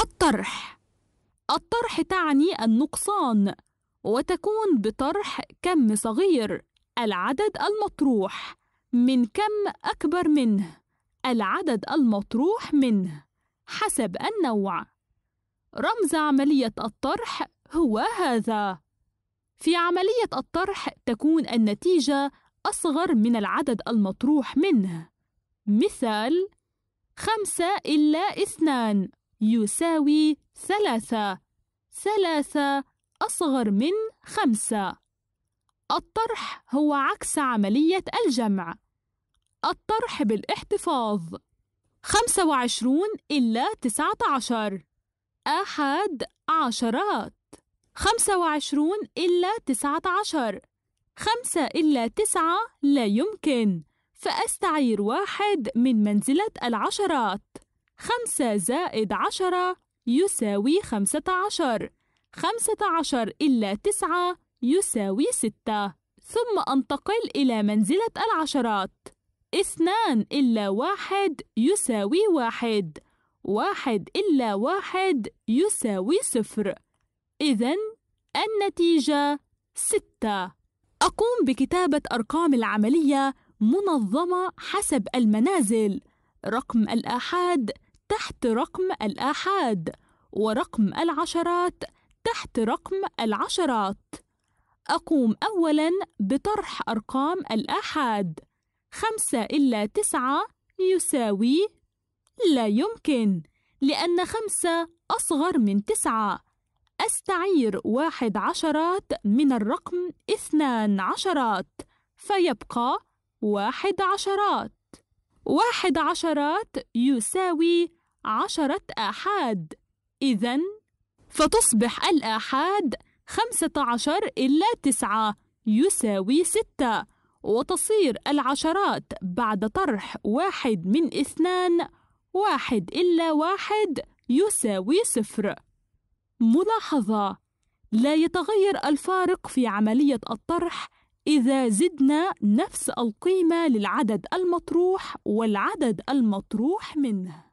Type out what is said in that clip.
الطرح الطرح تعني النقصان وتكون بطرح كم صغير العدد المطروح من كم أكبر منه العدد المطروح منه حسب النوع رمز عملية الطرح هو هذا في عملية الطرح تكون النتيجة أصغر من العدد المطروح منه مثال خمسة إلا اثنان يساوي ثلاثة ثلاثة أصغر من خمسة الطرح هو عكس عملية الجمع الطرح بالاحتفاظ خمسة وعشرون إلا تسعة عشر أحد عشرات خمسة وعشرون إلا تسعة عشر خمسة إلا تسعة لا يمكن فأستعير واحد من منزلة العشرات خمسة زائد عشرة يساوي خمسة عشر خمسة عشر إلا تسعة يساوي ستة ثم أنتقل إلى منزلة العشرات اثنان إلا واحد يساوي واحد واحد إلا واحد يساوي صفر إذا النتيجة ستة أقوم بكتابة أرقام العملية منظمة حسب المنازل رقم الآحاد تحت رقم الآحاد ورقم العشرات تحت رقم العشرات أقوم أولا بطرح أرقام الآحاد خمسة إلا تسعة يساوي لا يمكن لأن خمسة أصغر من تسعة أستعير واحد عشرات من الرقم اثنان عشرات فيبقى واحد عشرات واحد عشرات يساوي عشرة آحاد إذا فتصبح الآحاد خمسة عشر إلا تسعة يساوي ستة وتصير العشرات بعد طرح واحد من اثنان واحد إلا واحد يساوي صفر ملاحظة لا يتغير الفارق في عملية الطرح إذا زدنا نفس القيمة للعدد المطروح والعدد المطروح منه